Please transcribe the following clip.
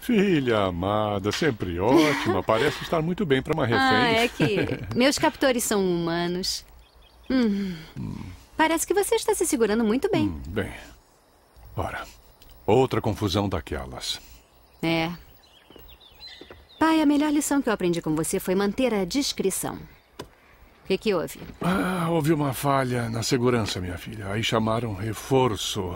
Filha amada, sempre ótima. Parece estar muito bem para uma ah, refém. Ah, é que meus captores são humanos. Hum. Hum. Parece que você está se segurando muito bem. Hum, bem. Ora, outra confusão daquelas. É. Pai, a melhor lição que eu aprendi com você foi manter a discrição. O que, que houve? Ah, houve uma falha na segurança, minha filha. Aí chamaram reforço.